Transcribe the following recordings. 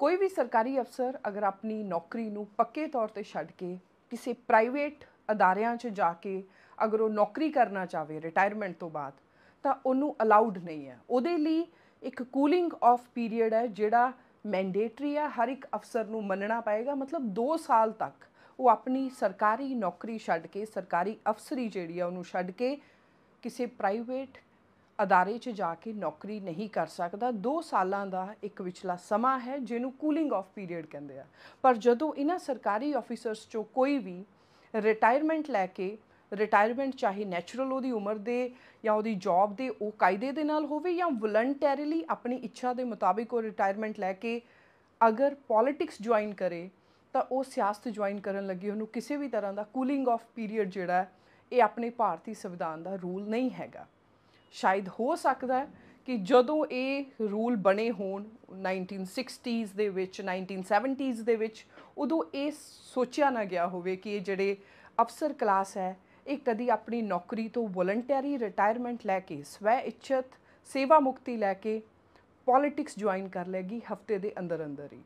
ਕੋਈ ਵੀ ਸਰਕਾਰੀ ਅਫਸਰ ਅਗਰ ਆਪਣੀ ਨੌਕਰੀ ਨੂੰ ਪੱਕੇ ਤੌਰ ਤੇ ਛੱਡ ਕੇ ਕਿਸੇ ਪ੍ਰਾਈਵੇਟ ਅਦਾਰਿਆਂ 'ਚ ਜਾ ਕੇ ਅਗਰ ਉਹ ਨੌਕਰੀ ਕਰਨਾ ਚਾਹਵੇ ਰਿਟਾਇਰਮੈਂਟ ਤੋਂ ਬਾਅਦ ਤਾਂ ਉਹਨੂੰ ਅਲਾਉਡ ਨਹੀਂ ਹੈ ਉਹਦੇ ਲਈ ਇੱਕ ਕੂਲਿੰਗ ਆਫ ਪੀਰੀਅਡ ਹੈ ਜਿਹੜਾ ਮੈਂਡੇਟਰੀ ਹੈ ਹਰ ਇੱਕ ਅਫਸਰ ਨੂੰ ਮੰਨਣਾ ਪਏਗਾ ਮਤਲਬ 2 ਸਾਲ ਤੱਕ ਉਹ ਆਪਣੀ ਸਰਕਾਰੀ ਨੌਕਰੀ ਛੱਡ ਕੇ ਸਰਕਾਰੀ ਅਫਸਰੀ ਜਿਹੜੀ ਆ ਉਹਨੂੰ ਛੱਡ ਕੇ ਕਿਸੇ ਪ੍ਰਾਈਵੇਟ ਅਦਾਰੇ 'ਚ ਜਾ ਕੇ ਨੌਕਰੀ ਨਹੀਂ ਕਰ ਸਕਦਾ 2 ਸਾਲਾਂ ਦਾ ਇੱਕ ਵਿਚਲਾ ਸਮਾਂ ਹੈ ਜਿਹਨੂੰ ਕੂਲਿੰਗ ਆਫ ਪੀਰੀਅਡ ਕਹਿੰਦੇ ਆ ਪਰ ਜਦੋਂ ਇਹਨਾਂ ਸਰਕਾਰੀ ਆਫੀਸਰਸ 'ਚੋਂ ਕੋਈ ਵੀ ਰਿਟਾਇਰਮੈਂਟ ਲੈ ਕੇ ਰਿਟਾਇਰਮੈਂਟ ਚਾਹੀ ਨੈਚੁਰਲ ਉਹਦੀ ਉਮਰ ਦੇ ਜਾਂ ਉਹਦੀ ਜੌਬ ਦੇ ਉਹ ਕਾਇਦੇ ਦੇ ਨਾਲ ਹੋਵੇ ਜਾਂ ਵੋਲੰਟੈਰੀਲੀ ਆਪਣੀ ਇੱਛਾ ਦੇ ਮੁਤਾਬਿਕ ਉਹ ਰਿਟਾਇਰਮੈਂਟ ਲੈ ਕੇ ਅਗਰ ਪੋਲਿਟਿਕਸ ਜੁਆਇਨ ਕਰੇ ਤਾਂ ਉਹ ਸਿਆਸਤ ਜੁਆਇਨ ਕਰਨ ਲੱਗੀ ਉਹਨੂੰ ਕਿਸੇ ਵੀ ਤਰ੍ਹਾਂ ਦਾ ਕੂਲਿੰਗ ਆਫ ਪੀਰੀਅਡ ਜਿਹੜਾ ਇਹ ਆਪਣੇ ਭਾਰਤੀ ਸੰਵਿਧਾਨ ਦਾ ਰੂਲ ਨਹੀਂ ਹੈਗਾ ਸ਼ਾਇਦ ਹੋ ਸਕਦਾ ਹੈ ਕਿ ਜਦੋਂ ਇਹ ਰੂਲ ਬਣੇ ਹੋਣ 1960s ਦੇ ਵਿੱਚ 1970s ਦੇ ਵਿੱਚ ਉਦੋਂ ਇਹ ਸੋਚਿਆ ਨਾ ਗਿਆ ਹੋਵੇ ਕਿ ਇਹ ਜਿਹੜੇ ਅਫਸਰ ਕਲਾਸ ਹੈ ਇਹ ਕਦੀ ਆਪਣੀ ਨੌਕਰੀ ਤੋਂ ਵੋਲੰਟਰੀ ਰਿਟਾਇਰਮੈਂਟ ਲੈ ਕੇ ਸਵੈ ਇੱਛਤ ਸੇਵਾ ਮੁਕਤੀ ਲੈ ਕੇ ਪੋਲਿਟਿਕਸ ਜੁਆਇਨ ਕਰ ਲੇਗੀ ਹਫਤੇ ਦੇ ਅੰਦਰ ਅੰਦਰ ਹੀ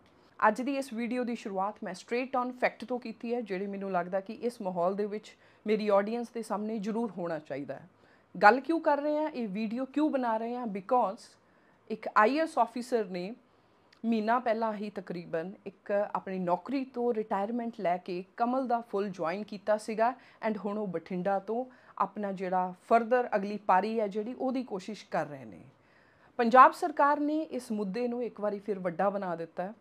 ਅੱਜ ਦੀ ਇਸ ਵੀਡੀਓ ਦੀ ਸ਼ੁਰੂਆਤ ਮੈਂ ਸਟ੍ਰੇਟ ਔਨ ਫੈਕਟ ਤੋਂ ਕੀਤੀ ਹੈ ਜਿਹੜੇ ਮੈਨੂੰ ਲੱਗਦਾ ਕਿ ਇਸ ਮਾਹੌਲ ਦੇ ਵਿੱਚ ਮੇਰੀ ਆਡੀਅנס ਦੇ ਸਾਹਮਣੇ ਜ਼ਰੂਰ ਹੋਣਾ ਚਾਹੀਦਾ ਹੈ ਗੱਲ ਕਿਉਂ ਕਰ ਰਹੇ ਆ ਇਹ ਵੀਡੀਓ ਕਿਉਂ ਬਣਾ ਰਹੇ ਆ ਬਿਕੋਜ਼ ਇੱਕ ਆਈਐਸ ਆਫੀਸਰ ਨੇ ਮਹੀਨਾ ਪਹਿਲਾਂ ਹੀ ਤਕਰੀਬਨ ਇੱਕ ਆਪਣੀ ਨੌਕਰੀ ਤੋਂ ਰਿਟਾਇਰਮੈਂਟ ਲੈ ਕੇ ਕਮਲ ਦਾ ਫੁੱਲ ਜੁਆਇਨ ਕੀਤਾ ਸੀਗਾ ਐਂਡ ਹੁਣ ਉਹ ਬਠਿੰਡਾ ਤੋਂ ਆਪਣਾ ਜਿਹੜਾ ਫਰਦਰ ਅਗਲੀ ਪਾਰੀ ਹੈ ਜਿਹੜੀ ਉਹਦੀ ਕੋਸ਼ਿਸ਼ ਕਰ ਰਹੇ ਨੇ ਪੰਜਾਬ ਸਰਕਾਰ ਨੇ ਇਸ ਮੁੱਦੇ ਨੂੰ ਇੱਕ ਵਾਰੀ ਫਿਰ ਵੱਡਾ ਬਣਾ ਦਿੱਤਾ ਹੈ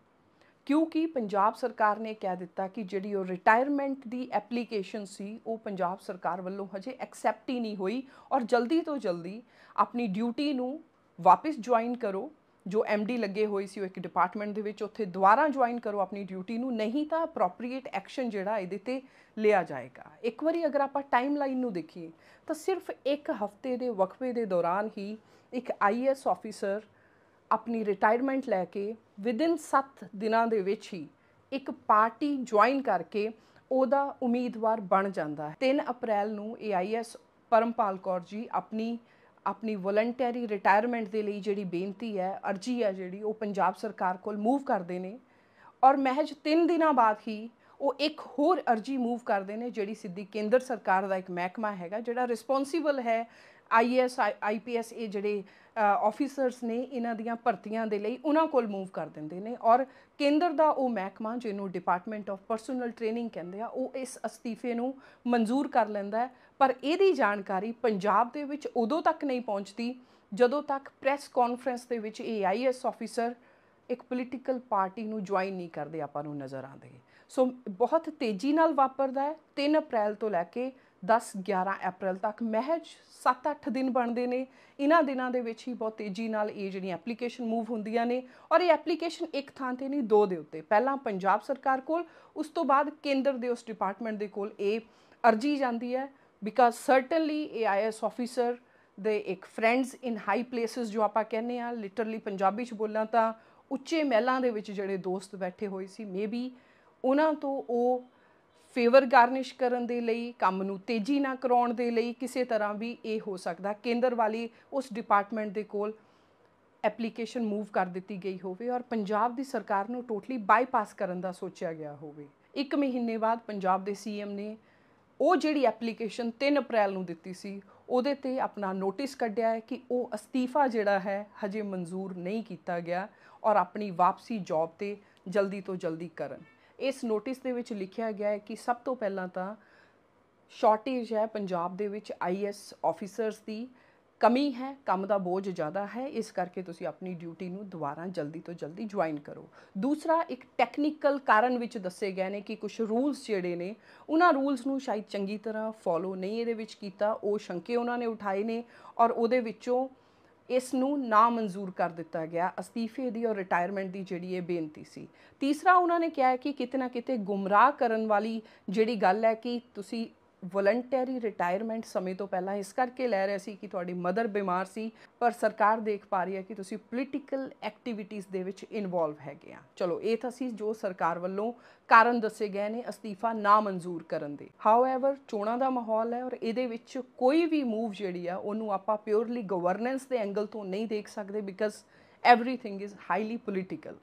ਕਿਉਂਕਿ ਪੰਜਾਬ ਸਰਕਾਰ ਨੇ ਕਹਿ ਦਿੱਤਾ ਕਿ ਜਿਹੜੀ ਉਹ ਰਿਟਾਇਰਮੈਂਟ ਦੀ ਐਪਲੀਕੇਸ਼ਨ ਸੀ ਉਹ ਪੰਜਾਬ ਸਰਕਾਰ ਵੱਲੋਂ ਹਜੇ ਐਕਸੈਪਟ ਹੀ ਨਹੀਂ ਹੋਈ ਔਰ ਜਲਦੀ ਤੋਂ ਜਲਦੀ ਆਪਣੀ ਡਿਊਟੀ ਨੂੰ ਵਾਪਸ ਜੁਆਇਨ ਕਰੋ ਜੋ ਐਮਡੀ ਲੱਗੇ ਹੋਏ ਸੀ ਉਹ ਇੱਕ ਡਿਪਾਰਟਮੈਂਟ ਦੇ ਵਿੱਚ ਉੱਥੇ ਦੁਬਾਰਾ ਜੁਆਇਨ ਕਰੋ ਆਪਣੀ ਡਿਊਟੀ ਨੂੰ ਨਹੀਂ ਤਾਂ ਅਪਰੋਪਰੀਏਟ ਐਕਸ਼ਨ ਜਿਹੜਾ ਇਹਦੇ ਤੇ ਲਿਆ ਜਾਏਗਾ ਇੱਕ ਵਾਰੀ ਅਗਰ ਆਪਾਂ ਟਾਈਮ ਲਾਈਨ ਨੂੰ ਦੇਖੀਏ ਤਾਂ ਸਿਰਫ ਇੱਕ ਹਫ਼ਤੇ ਦੇ ਵਕਫੇ ਦੇ ਦੌਰਾਨ ਹੀ ਇੱਕ ਆਈਐਸ ਆਫੀਸਰ ਆਪਣੀ ਰਿਟਾਇਰਮੈਂਟ ਲੈ ਕੇ ਵਿਦਿਨ 7 ਦਿਨਾਂ ਦੇ ਵਿੱਚ ਹੀ ਇੱਕ ਪਾਰਟੀ ਜੁਆਇਨ ਕਰਕੇ ਉਹਦਾ ਉਮੀਦਵਾਰ ਬਣ ਜਾਂਦਾ ਹੈ 3 ਅਪ੍ਰੈਲ ਨੂੰ ਏਆਈਐਸ ਪਰਮਪਾਲ ਕੌਰ ਜੀ ਆਪਣੀ ਆਪਣੀ ਵੋਲੰਟਰੀ ਰਿਟਾਇਰਮੈਂਟ ਦੇ ਲਈ ਜਿਹੜੀ ਬੇਨਤੀ ਹੈ ਅਰਜੀ ਹੈ ਜਿਹੜੀ ਉਹ ਪੰਜਾਬ ਸਰਕਾਰ ਕੋਲ ਮੂਵ ਕਰਦੇ ਨੇ ਔਰ ਮਹਿਜ 3 ਦਿਨਾਂ ਬਾਅਦ ਹੀ ਉਹ ਇੱਕ ਹੋਰ ਅਰਜੀ ਮੂਵ ਕਰਦੇ ਨੇ ਜਿਹੜੀ ਸਿੱਧੀ ਕੇਂਦਰ ਸਰਕਾਰ ਦਾ ਇੱਕ ਮਹਿਕਮਾ ਹੈਗਾ ਜਿਹੜਾ ਰਿਸਪੌਂਸੀਬਲ ਹੈ ਆਈਐਸ ਆਈਪੀਐਸ ਇਹ ਜਿਹੜੇ ਆਫੀਸਰਸ ਨੇ ਇਹਨਾਂ ਦੀਆਂ ਭਰਤੀਆਂ ਦੇ ਲਈ ਉਹਨਾਂ ਕੋਲ ਮੂਵ ਕਰ ਦਿੰਦੇ ਨੇ ਔਰ ਕੇਂਦਰ ਦਾ ਉਹ ਮਹਿਕਮਾ ਜਿਹਨੂੰ ਡਿਪਾਰਟਮੈਂਟ ਆਫ ਪਰਸਨਲ ਟ੍ਰੇਨਿੰਗ ਕਹਿੰਦੇ ਆ ਉਹ ਇਸ ਅਸਤੀਫੇ ਨੂੰ ਮਨਜ਼ੂਰ ਕਰ ਲੈਂਦਾ ਹੈ ਪਰ ਇਹਦੀ ਜਾਣਕਾਰੀ ਪੰਜਾਬ ਦੇ ਵਿੱਚ ਉਦੋਂ ਤੱਕ ਨਹੀਂ ਪਹੁੰਚਦੀ ਜਦੋਂ ਤੱਕ ਪ੍ਰੈਸ ਕਾਨਫਰੰਸ ਦੇ ਵਿੱਚ ਇਹ ਆਈਐਸ ਆਫੀਸਰ ਇੱਕ ਪੋਲੀਟੀਕਲ ਪਾਰਟੀ ਨੂੰ ਜੁਆਇਨ ਨਹੀਂ ਕਰਦੇ ਆਪਾਂ ਨੂੰ ਨਜ਼ਰ ਆਉਂਦੇ ਸੋ ਬਹੁਤ ਤੇਜ਼ੀ ਨਾਲ ਵਾਪਰਦਾ ਹੈ 3 ਅਪ੍ਰੈਲ ਤੋਂ ਲੈ ਕੇ 10 11 ਅਪ੍ਰੈਲ ਤੱਕ ਮਹਿਜ 7-8 ਦਿਨ ਬਣਦੇ ਨੇ ਇਹਨਾਂ ਦਿਨਾਂ ਦੇ ਵਿੱਚ ਹੀ ਬਹੁਤ ਤੇਜ਼ੀ ਨਾਲ ਇਹ ਜਿਹੜੀ ਐਪਲੀਕੇਸ਼ਨ ਮੂਵ ਹੁੰਦੀਆਂ ਨੇ ਔਰ ਇਹ ਐਪਲੀਕੇਸ਼ਨ ਇੱਕ ਥਾਂ ਤੇ ਨਹੀਂ ਦੋ ਦੇ ਉੱਤੇ ਪਹਿਲਾਂ ਪੰਜਾਬ ਸਰਕਾਰ ਕੋਲ ਉਸ ਤੋਂ ਬਾਅਦ ਕੇਂਦਰ ਦੇ ਉਸ ਡਿਪਾਰਟਮੈਂਟ ਦੇ ਕੋਲ ਇਹ ਅਰਜੀ ਜਾਂਦੀ ਹੈ ਬਿਕਾਜ਼ ਸਰਟਨਲੀ ਇਹ ਆਈਐਸ ਆਫੀਸਰ ਦੇ ਇੱਕ ਫਰੈਂਡਸ ਇਨ ਹਾਈ ਪਲੇਸਸ ਜੋ ਆਪਾਂ ਕਹਿੰਨੇ ਆ ਲਿਟਰਲੀ ਪੰਜਾਬੀ ਚ ਬੋਲਾਂ ਤਾਂ ਉੱਚੇ ਮਹਿਲਾਂ ਦੇ ਵਿੱਚ ਜਿਹੜੇ ਦੋਸਤ ਬੈਠੇ ਹੋਏ ਸੀ ਮੇਬੀ ਉਹਨਾਂ ਤੋਂ ਉਹ ਫੇਵਰ ਗਾਰਨਿਸ਼ ਕਰਨ ਦੇ ਲਈ ਕੰਮ ਨੂੰ ਤੇਜ਼ੀ ਨਾਲ ਕਰਾਉਣ ਦੇ ਲਈ ਕਿਸੇ ਤਰ੍ਹਾਂ ਵੀ ਇਹ ਹੋ ਸਕਦਾ ਕੇਂਦਰ ਵਾਲੀ ਉਸ ਡਿਪਾਰਟਮੈਂਟ ਦੇ ਕੋਲ ਐਪਲੀਕੇਸ਼ਨ ਮੂਵ ਕਰ ਦਿੱਤੀ ਗਈ ਹੋਵੇ ਔਰ ਪੰਜਾਬ ਦੀ ਸਰਕਾਰ ਨੂੰ ਟੋਟਲੀ ਬਾਈਪਾਸ ਕਰਨ ਦਾ ਸੋਚਿਆ ਗਿਆ ਹੋਵੇ ਇੱਕ ਮਹੀਨੇ ਬਾਅਦ ਪੰਜਾਬ ਦੇ ਸੀਐਮ ਨੇ ਉਹ ਜਿਹੜੀ ਐਪਲੀਕੇਸ਼ਨ 3 ਅਪ੍ਰੈਲ ਨੂੰ ਦਿੱਤੀ ਸੀ ਉਹਦੇ ਤੇ ਆਪਣਾ ਨੋਟਿਸ ਕੱਢਿਆ ਹੈ ਕਿ ਉਹ ਅਸਤੀਫਾ ਜਿਹੜਾ ਹੈ ਹਜੇ ਮਨਜ਼ੂਰ ਨਹੀਂ ਕੀਤਾ ਗਿਆ ਔਰ ਆਪਣੀ ਵਾਪਸੀ ਜੌਬ ਤੇ ਜਲਦੀ ਤੋਂ ਜਲਦੀ ਕਰਨ ਇਸ ਨੋਟਿਸ ਦੇ ਵਿੱਚ ਲਿਖਿਆ ਗਿਆ ਹੈ ਕਿ ਸਭ ਤੋਂ ਪਹਿਲਾਂ ਤਾਂ ਸ਼ਾਰਟੇਜ ਹੈ ਪੰਜਾਬ ਦੇ ਵਿੱਚ ਆਈਐਸ ਆਫੀਸਰਸ ਦੀ ਕਮੀ ਹੈ ਕੰਮ ਦਾ ਬੋਝ ਜ਼ਿਆਦਾ ਹੈ ਇਸ ਕਰਕੇ ਤੁਸੀਂ ਆਪਣੀ ਡਿਊਟੀ ਨੂੰ ਦੁਬਾਰਾ ਜਲਦੀ ਤੋਂ ਜਲਦੀ ਜੁਆਇਨ ਕਰੋ ਦੂਸਰਾ ਇੱਕ ਟੈਕਨੀਕਲ ਕਾਰਨ ਵਿੱਚ ਦੱਸੇ ਗਏ ਨੇ ਕਿ ਕੁਝ ਰੂਲਸ ਜਿਹੜੇ ਨੇ ਉਹਨਾਂ ਰੂਲਸ ਨੂੰ ਸ਼ਾਇਦ ਚੰਗੀ ਤਰ੍ਹਾਂ ਫੋਲੋ ਨਹੀਂ ਇਹਦੇ ਵਿੱਚ ਕੀਤਾ ਉਹ ਸ਼ੰਕੇ ਉਹਨਾਂ ਨੇ ਉਠਾਏ ਨੇ ਔਰ ਉਹਦੇ ਵਿੱਚੋਂ ਇਸ ਨੂੰ ਨਾ ਮਨਜ਼ੂਰ ਕਰ ਦਿੱਤਾ ਗਿਆ ਅਸਤੀਫੇ ਦੀ ਔਰ ਰਿਟਾਇਰਮੈਂਟ ਦੀ ਜਿਹੜੀ ਇਹ ਬੇਨਤੀ ਸੀ ਤੀਸਰਾ ਉਹਨਾਂ ਨੇ ਕਿਹਾ ਕਿ ਕਿਤੇ ਨਾ ਕਿਤੇ ਗੁੰਮਰਾਹ ਕਰਨ ਵਾਲੀ ਜਿਹੜੀ ਗੱਲ ਹੈ ਕਿ ਤੁਸੀਂ ਵੋਲੰਟਰੀ ਰਿਟਾਇਰਮੈਂਟ ਸਮੇਂ ਤੋਂ ਪਹਿਲਾਂ ਇਸ ਕਰਕੇ ਲੈ ਰਹੇ ਸੀ ਕਿ ਤੁਹਾਡੀ ਮਦਰ ਬਿਮਾਰ ਸੀ ਪਰ ਸਰਕਾਰ ਦੇਖ ਪਾ ਰਹੀ ਹੈ ਕਿ ਤੁਸੀਂ ਪੋਲੀਟੀਕਲ ਐਕਟੀਵਿਟੀਆਂ ਦੇ ਵਿੱਚ ਇਨਵੋਲਵ ਹੈਗੇ ਆ ਚਲੋ ਇਹ ਤਾਂ ਸੀ ਜੋ ਸਰਕਾਰ ਵੱਲੋਂ ਕਾਰਨ ਦੱਸੇ ਗਏ ਨੇ ਅਸਤੀਫਾ ਨਾ ਮਨਜ਼ੂਰ ਕਰਨ ਦੇ ਹਾਊਐਵਰ ਚੋਣਾਂ ਦਾ ਮਾਹੌਲ ਹੈ ਔਰ ਇਹਦੇ ਵਿੱਚ ਕੋਈ ਵੀ ਮੂਵ ਜਿਹੜੀ ਆ ਉਹਨੂੰ ਆਪਾਂ ਪਿਓਰਲੀ ਗਵਰਨੈਂਸ ਦੇ ਐਂਗਲ ਤੋਂ ਨਹੀਂ ਦੇਖ ਸਕਦੇ because everything is highly political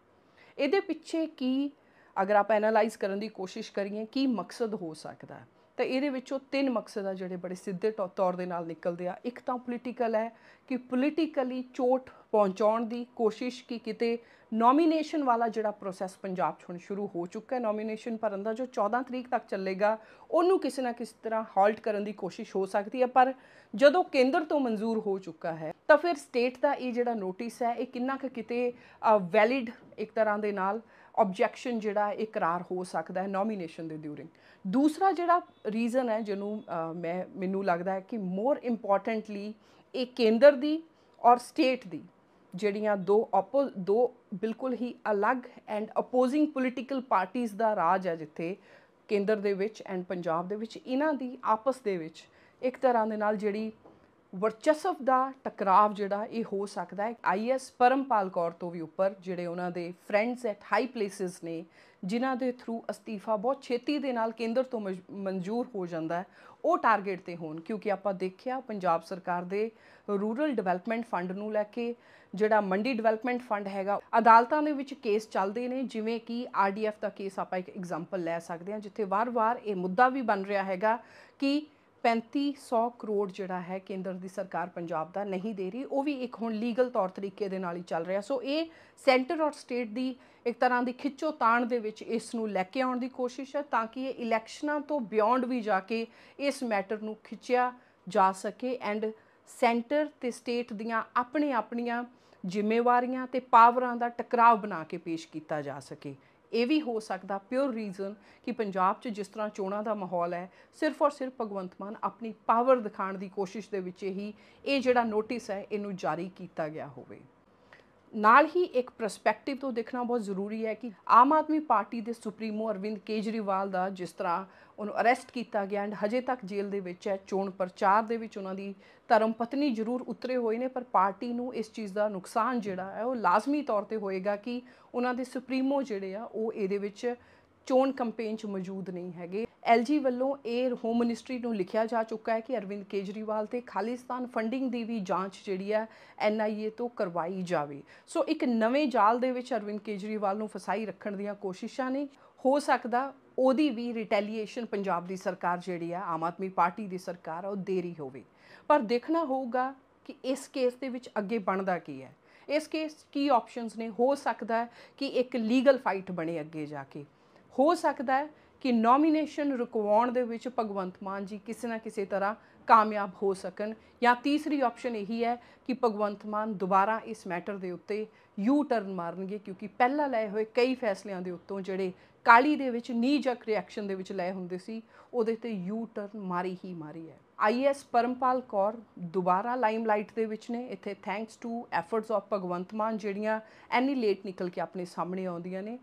ਇਹਦੇ ਪਿੱਛੇ ਕੀ ਅਗਰ ਆਪਾਂ ਐਨਾਲਾਈਜ਼ ਕਰਨ ਦੀ ਕੋਸ਼ਿਸ਼ ਕਰੀਏ ਕੀ ਮਕਸਦ ਹੋ ਸਕਦਾ ਹੈ ਤਾਂ ਇਹਦੇ ਵਿੱਚੋਂ ਤਿੰਨ ਮਕਸਦ ਆ ਜਿਹੜੇ ਬੜੇ ਸਿੱਧੇ ਤੌਰ ਦੇ ਨਾਲ ਨਿਕਲਦੇ ਆ ਇੱਕ ਤਾਂ ਪੋਲੀਟੀਕਲ ਹੈ ਕਿ ਪੋਲੀਟੀਕਲੀ ਚੋਟ ਪਹੁੰਚਾਉਣ ਦੀ ਕੋਸ਼ਿਸ਼ ਕੀ ਕਿਤੇ ਨੋਮੀਨੇਸ਼ਨ ਵਾਲਾ ਜਿਹੜਾ ਪ੍ਰੋਸੈਸ ਪੰਜਾਬ 'ਚ ਹੁਣ ਸ਼ੁਰੂ ਹੋ ਚੁੱਕਾ ਹੈ ਨੋਮੀਨੇਸ਼ਨ ਭਰਨ ਦਾ ਜੋ 14 ਤਰੀਕ ਤੱਕ ਚੱਲੇਗਾ ਉਹਨੂੰ ਕਿਸੇ ਨਾ ਕਿਸੇ ਤਰ੍ਹਾਂ ਹਾਲਟ ਕਰਨ ਦੀ ਕੋਸ਼ਿਸ਼ ਹੋ ਸਕਦੀ ਹੈ ਪਰ ਜਦੋਂ ਕੇਂਦਰ ਤੋਂ ਮਨਜ਼ੂਰ ਹੋ ਚੁੱਕਾ ਹੈ ਤਾਂ ਫਿਰ ਸਟੇਟ ਦਾ ਇਹ ਜਿਹੜਾ ਨੋਟਿਸ ਹੈ ਇਹ ਕਿੰਨਾ ਕਿਤੇ ਵੈਲਿਡ ਇੱਕ ਤਰ੍ਹਾਂ ਦੇ ਨਾਲ ਆਬਜੈਕਸ਼ਨ ਜਿਹੜਾ ਇਕਰਾਰ ਹੋ ਸਕਦਾ ਹੈ ਨੋਮੀਨੇਸ਼ਨ ਦੇ ਡਿਊਰਿੰਗ ਦੂਸਰਾ ਜਿਹੜਾ ਰੀਜ਼ਨ ਹੈ ਜਿਹਨੂੰ ਮੈਂ ਮੈਨੂੰ ਲੱਗਦਾ ਹੈ ਕਿ ਮੋਰ ਇੰਪੋਰਟੈਂਟਲੀ ਇਹ ਕੇਂਦਰ ਦੀ ਔਰ ਸਟੇਟ ਦੀ ਜਿਹੜੀਆਂ ਦੋ ਆਪੋ ਦੋ ਬਿਲਕੁਲ ਹੀ ਅਲੱਗ ਐਂਡ ਅਪੋਜ਼ਿੰਗ ਪੋਲੀਟੀਕਲ ਪਾਰਟੀਆਂ ਦਾ ਰਾਜ ਹੈ ਜਿੱਥੇ ਕੇਂਦਰ ਦੇ ਵਿੱਚ ਐਂਡ ਪੰਜਾਬ ਦੇ ਵਿੱਚ ਇਹਨਾਂ ਦੀ ਆਪਸ ਦੇ ਵਿੱਚ ਇੱਕ ਤਰ੍ਹਾਂ ਦੇ ਨਾਲ ਜਿਹੜੀ ਵਰਚਸਵ ਦਾ ਟਕਰਾਵ ਜਿਹੜਾ ਇਹ ਹੋ ਸਕਦਾ ਹੈ ਆਈਐਸ ਪਰਮਪਾਲ ਕੌਰ ਤੋਂ ਵੀ ਉੱਪਰ ਜਿਹੜੇ ਉਹਨਾਂ ਦੇ ਫਰੈਂਡਸ ਐਟ ਹਾਈ ਪਲੇਸਿਸ ਨੇ ਜਿਨ੍ਹਾਂ ਦੇ ਥਰੂ ਅਸਤੀਫਾ ਬਹੁਤ ਛੇਤੀ ਦੇ ਨਾਲ ਕੇਂਦਰ ਤੋਂ ਮਨਜ਼ੂਰ ਹੋ ਜਾਂਦਾ ਹੈ ਉਹ ਟਾਰਗੇਟ ਤੇ ਹੋਣ ਕਿਉਂਕਿ ਆਪਾਂ ਦੇਖਿਆ ਪੰਜਾਬ ਸਰਕਾਰ ਦੇ ਰੂਰਲ ਡਿਵੈਲਪਮੈਂਟ ਫੰਡ ਨੂੰ ਲੈ ਕੇ ਜਿਹੜਾ ਮੰਡੀ ਡਿਵੈਲਪਮੈਂਟ ਫੰਡ ਹੈਗਾ ਅਦਾਲਤਾਂ ਦੇ ਵਿੱਚ ਕੇਸ ਚੱਲਦੇ ਨੇ ਜਿਵੇਂ ਕਿ ਆਰਡੀਐਫ ਦਾ ਕੇਸ ਆਪਾਂ ਇੱਕ ਐਗਜ਼ਾਮਪਲ ਲੈ ਸਕਦੇ ਹਾਂ ਜਿੱਥੇ ਵਾਰ-ਵਾਰ ਇਹ ਮੁੱਦਾ ਵੀ ਬਣ ਰਿਹਾ ਹੈਗਾ ਕਿ 3500 ਕਰੋੜ ਜਿਹੜਾ ਹੈ ਕੇਂਦਰ ਦੀ ਸਰਕਾਰ ਪੰਜਾਬ ਦਾ ਨਹੀਂ ਦੇ ਰਹੀ ਉਹ ਵੀ ਇੱਕ ਹੁਣ ਲੀਗਲ ਤੌਰ ਤਰੀਕੇ ਦੇ ਨਾਲ ਹੀ ਚੱਲ ਰਿਹਾ ਸੋ ਇਹ ਸੈਂਟਰ ਔਰ ਸਟੇਟ ਦੀ ਇੱਕ ਤਰ੍ਹਾਂ ਦੀ ਖਿੱਚੋ ਤਾਣ ਦੇ ਵਿੱਚ ਇਸ ਨੂੰ ਲੈ ਕੇ ਆਉਣ ਦੀ ਕੋਸ਼ਿਸ਼ ਹੈ ਤਾਂ ਕਿ ਇਹ ਇਲੈਕਸ਼ਨਾਂ ਤੋਂ ਬਿਯੋਂਡ ਵੀ ਜਾ ਕੇ ਇਸ ਮੈਟਰ ਨੂੰ ਖਿੱਚਿਆ ਜਾ ਸਕੇ ਐਂਡ ਸੈਂਟਰ ਤੇ ਸਟੇਟ ਦੀਆਂ ਆਪਣੇ ਆਪਣੀਆਂ ਜ਼ਿੰਮੇਵਾਰੀਆਂ ਤੇ ਪਾਵਰਾਂ ਦਾ ਟਕਰਾਅ ਬਣਾ ਕੇ ਪੇਸ਼ ਕੀਤਾ ਜਾ ਸਕੇ ਇਹ ਵੀ ਹੋ ਸਕਦਾ ਪਿਓਰ ਰੀਜ਼ਨ ਕਿ ਪੰਜਾਬ 'ਚ ਜਿਸ ਤਰ੍ਹਾਂ ਚੋਣਾਂ ਦਾ ਮਾਹੌਲ ਹੈ ਸਿਰਫ ਔਰ ਸਿਰਫ ਭਗਵੰਤ ਮਾਨ ਆਪਣੀ ਪਾਵਰ ਦਿਖਾਉਣ ਦੀ ਕੋਸ਼ਿਸ਼ ਦੇ ਵਿੱਚ ਹੀ ਇਹ ਜਿਹੜਾ ਨੋਟਿਸ ਹੈ ਇਹਨੂੰ ਜਾਰੀ ਕੀਤਾ ਗਿਆ ਹੋਵੇ ਨਾਲ ਹੀ ਇੱਕ ਪਰਸਪੈਕਟਿਵ ਤੋਂ ਦੇਖਣਾ ਬਹੁਤ ਜ਼ਰੂਰੀ ਹੈ ਕਿ ਆਮ ਆਦਮੀ ਪਾਰਟੀ ਦੇ ਸੁਪਰੀਮੋ ਅਰਵਿੰਦ ਕੇਜਰੀਵਾਲ ਦਾ ਜਿਸ ਤਰ੍ਹਾਂ ਉਹਨੂੰ ਅਰੈਸਟ ਕੀਤਾ ਗਿਆ ਐਂਡ ਹਜੇ ਤੱਕ ਜੇਲ੍ਹ ਦੇ ਵਿੱਚ ਹੈ ਚੋਣ ਪ੍ਰਚਾਰ ਦੇ ਵਿੱਚ ਉਹਨਾਂ ਦੀ ਧਰਮ ਪਤਨੀ ਜ਼ਰੂਰ ਉਤਰੇ ਹੋਏ ਨੇ ਪਰ ਪਾਰਟੀ ਨੂੰ ਇਸ ਚੀਜ਼ ਦਾ ਨੁਕਸਾਨ ਜਿਹੜਾ ਹੈ ਉਹ ਲਾਜ਼ਮੀ ਤੌਰ ਤੇ ਹੋਏਗਾ ਕਿ ਉਹਨਾਂ ਦੇ ਸੁਪਰੀਮੋ ਜਿਹੜੇ ਆ ਉਹ ਇਹਦੇ ਵਿੱਚ ਚੋਣ ਕੈਂਪੇਨ 'ਚ ਮੌਜੂਦ ਨਹੀਂ ਹੈਗੇ ਐਲਜੀ ਵੱਲੋਂ ਇਹ ਹੋਮ ਮਿਨਿਸਟਰੀ ਨੂੰ ਲਿਖਿਆ ਜਾ ਚੁੱਕਾ ਹੈ ਕਿ ਅਰਵਿੰਦ ਕੇਜਰੀਵਾਲ ਤੇ ਖਾਲਿਸਤਾਨ ਫੰਡਿੰਗ ਦੀ ਵੀ ਜਾਂਚ ਜਿਹੜੀ ਹੈ ਐਨਆਈਏ ਤੋਂ ਕਰਵਾਈ ਜਾਵੇ ਸੋ ਇੱਕ ਨਵੇਂ ਜਾਲ ਦੇ ਵਿੱਚ ਅਰਵਿੰਦ ਕੇਜਰੀਵਾਲ ਨੂੰ ਫਸਾਈ ਰੱਖਣ ਦੀਆਂ ਕੋਸ਼ਿਸ਼ਾਂ ਨੇ ਹੋ ਸਕਦਾ ਉਹਦੀ ਵੀ ਰਿਟੈਲੀਏਸ਼ਨ ਪੰਜਾਬ ਦੀ ਸਰਕਾਰ ਜਿਹੜੀ ਆ ਆਮ ਆਦਮੀ ਪਾਰਟੀ ਦੀ ਸਰਕਾਰ ਉਹ ਦੇਰੀ ਹੋਵੇ ਪਰ ਦੇਖਣਾ ਹੋਊਗਾ ਕਿ ਇਸ ਕੇਸ ਦੇ ਵਿੱਚ ਅੱਗੇ ਬਣਦਾ ਕੀ ਹੈ ਇਸ ਕੇਸ ਕੀ ਆਪਸ਼ਨਸ ਨੇ ਹੋ ਸਕਦਾ ਕਿ ਇੱਕ ਲੀਗਲ ਫਾਈਟ ਬਣੇ ਅੱਗੇ ਜਾ ਕੇ ਹੋ ਸਕਦਾ ਹੈ ਕਿ ਨੋਮੀਨੇਸ਼ਨ ਰੁਕਵਾਉਣ ਦੇ ਵਿੱਚ ਭਗਵੰਤ ਮਾਨ ਜੀ ਕਿਸੇ ਨਾ ਕਿਸੇ ਤਰ੍ਹਾਂ ਕਾਮਯਾਬ ਹੋ ਸਕਣ ਜਾਂ ਤੀਸਰੀ ਆਪਸ਼ਨ ਇਹੀ ਹੈ ਕਿ ਭਗਵੰਤ ਮਾਨ ਦੁਬਾਰਾ ਇਸ ਮੈਟਰ ਦੇ ਉੱਤੇ ਯੂ ਟਰਨ ਮਾਰਨਗੇ ਕਿਉਂਕਿ ਪਹਿਲਾਂ ਲਏ ਹੋਏ ਕਈ ਫੈਸਲਿਆਂ ਦੇ ਉੱਤੋਂ ਜਿਹੜੇ ਕਾਲੀ ਦੇ ਵਿੱਚ ਜਕ ਰਿਐਕਸ਼ਨ ਦੇ ਵਿੱਚ ਲਏ ਹੁੰਦੇ ਸੀ ਉਹਦੇ ਤੇ ਯੂ ਟਰਨ ਮਾਰੀ ਹੀ ਮਾਰੀ ਹੈ ਆਈਐਸ ਪਰਮਪਾਲ ਕੌਰ ਦੁਬਾਰਾ ਲਾਈਮਲਾਈਟ ਦੇ ਵਿੱਚ ਨੇ ਇੱਥੇ thanks to efforts of Bhagwant Mann ਜਿਹੜੀਆਂ ਐਨੀ ਲੇਟ ਨਿਕਲ ਕੇ ਆਪਣੇ ਸਾਹਮਣੇ ਆਉਂਦੀਆਂ ਨੇ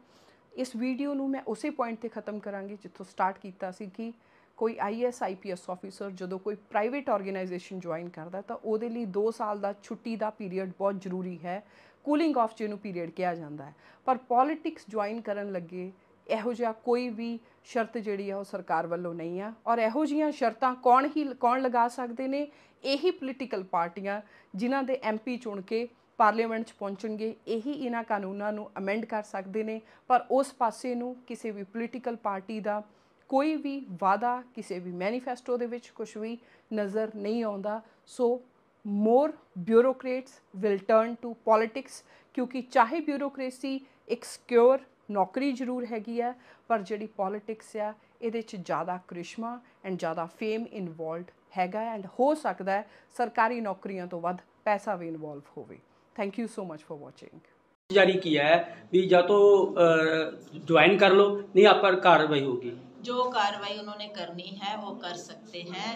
ਇਸ ਵੀਡੀਓ ਨੂੰ ਮੈਂ ਉਸੇ ਪੁਆਇੰਟ ਤੇ ਖਤਮ ਕਰਾਂਗੀ ਜਿੱਥੋਂ ਸਟਾਰਟ ਕੀਤਾ ਸੀ ਕਿ ਕੋਈ ਆਈਐਸ ਆਈਪੀਐਸ ਆਫੀਸਰ ਜਦੋਂ ਕੋਈ ਪ੍ਰਾਈਵੇਟ ਆਰਗੇਨਾਈਜੇਸ਼ਨ ਜੁਆਇਨ ਕਰਦਾ ਤਾਂ ਉਹਦੇ ਲਈ 2 ਸਾਲ ਦਾ ਛੁੱਟੀ ਦਾ ਪੀਰੀਅਡ ਬਹੁਤ ਜ਼ਰੂਰੀ ਹੈ ਕੂਲਿੰਗ ਆਫ ਜਿਹਨੂੰ ਪੀਰੀਅਡ ਕਿਹਾ ਜਾਂਦਾ ਹੈ ਪਰ ਪੋਲਿਟਿਕਸ ਜੁਆਇਨ ਕਰਨ ਲੱਗੇ ਇਹੋ ਜਿਹਾ ਕੋਈ ਵੀ ਸ਼ਰਤ ਜਿਹੜੀ ਆ ਉਹ ਸਰਕਾਰ ਵੱਲੋਂ ਨਹੀਂ ਆ ਔਰ ਇਹੋ ਜੀਆਂ ਸ਼ਰਤਾਂ ਕੌਣ ਹੀ ਕੌਣ ਲਗਾ ਸਕਦੇ ਨੇ ਇਹੀ ਪੋਲਿਟੀਕਲ ਪਾਰਟੀਆਂ ਜਿਨ੍ਹਾਂ ਦੇ ਐਮਪੀ ਚੁਣ ਕੇ ਪਾਰਲੀਮੈਂਟ 'ਚ ਪਹੁੰਚਣਗੇ ਇਹੀ ਇਹਨਾਂ ਕਾਨੂੰਨਾਂ ਨੂੰ ਅਮੈਂਡ ਕਰ ਸਕਦੇ ਨੇ ਪਰ ਉਸ ਪਾਸੇ ਨੂੰ ਕਿਸੇ ਵੀ ਪੋਲੀਟੀਕਲ ਪਾਰਟੀ ਦਾ ਕੋਈ ਵੀ ਵਾਦਾ ਕਿਸੇ ਵੀ ਮੈਨੀਫੈਸਟੋ ਦੇ ਵਿੱਚ ਕੁਝ ਵੀ ਨਜ਼ਰ ਨਹੀਂ ਆਉਂਦਾ so more bureaucrats will turn to politics ਕਿਉਂਕਿ ਚਾਹੇ ਬਿਊਰੋਕਰੇਸੀ ਇੱਕ ਸਿਕਿਉਰ ਨੌਕਰੀ ਜ਼ਰੂਰ ਹੈਗੀ ਆ ਪਰ ਜਿਹੜੀ ਪੋਲਿਟਿਕਸ ਆ ਇਹਦੇ 'ਚ ਜ਼ਿਆਦਾ ਕ੍ਰਿਸ਼ਮਾ ਐਂਡ ਜ਼ਿਆਦਾ ਫੇਮ ਇਨਵੋਲਡ ਹੈਗਾ ਐਂਡ ਹੋ ਸਕਦਾ ਸਰਕਾਰੀ ਨੌਕਰੀਆਂ ਤੋਂ ਵੱਧ ਪੈਸਾ ਵੀ ਇਨਵੋਲਵ ਹੋਵੇ thank you so much for watching जारी किया है भी या तो ज्वाइन कर लो नहीं आप पर कार्रवाई होगी जो कार्रवाई उन्होंने करनी है वो कर सकते हैं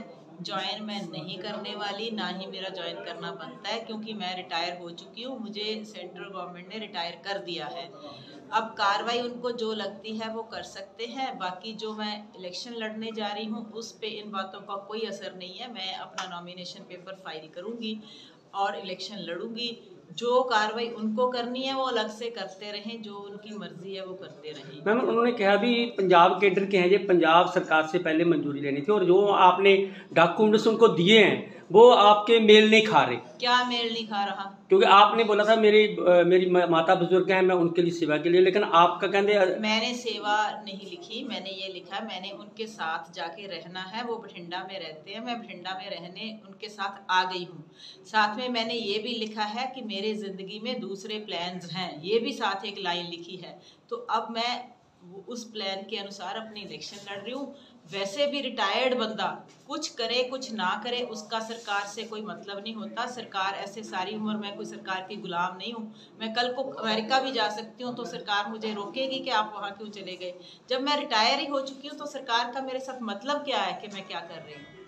ज्वाइन मैं नहीं करने वाली ना ही मेरा ज्वाइन करना बनता है क्योंकि मैं रिटायर हो चुकी हूँ मुझे सेंट्रल गवर्नमेंट ने रिटायर कर दिया है अब कार्रवाई उनको जो लगती है वो कर सकते हैं बाकी जो मैं इलेक्शन लड़ने जा रही हूँ उस पर इन बातों का कोई असर नहीं है मैं अपना नॉमिनेशन पेपर फाइल करूँगी और इलेक्शन लड़ूंगी जो कार्रवाई उनको करनी है वो अलग से करते रहें जो उनकी मर्जी है वो करते रहें मैम उन्होंने कहा भी पंजाब केडर के हैं ये पंजाब सरकार से पहले मंजूरी लेनी थी और जो आपने डॉक्यूमेंट्स उनको दिए हैं वो आपके मेल नहीं खा रहे क्या मेल नहीं खा रहा क्योंकि आपने बोला था मेरी मेरी माता बुजुर्ग हैं मैं उनके लिए सेवा के लिए लेकिन आपका कहते मैंने सेवा नहीं लिखी मैंने ये लिखा मैंने उनके साथ जाके रहना है वो बठिंडा में रहते हैं मैं बठिंडा में रहने उनके साथ आ गई हूँ साथ में मैंने ये भी लिखा है कि मेरे ज़िंदगी में दूसरे प्लान हैं ये भी साथ एक लाइन लिखी है तो अब मैं उस प्लान के अनुसार अपनी इलेक्शन लड़ रही हूँ वैसे भी रिटायर्ड बंदा कुछ करे कुछ ना करे उसका सरकार से कोई मतलब नहीं होता सरकार ऐसे सारी उम्र मैं कोई सरकार की गुलाम नहीं हूँ मैं कल को अमेरिका भी जा सकती हूँ तो सरकार मुझे रोकेगी कि आप वहाँ क्यों चले गए जब मैं रिटायर ही हो चुकी हूँ तो सरकार का मेरे साथ मतलब क्या है कि मैं क्या कर रही हूँ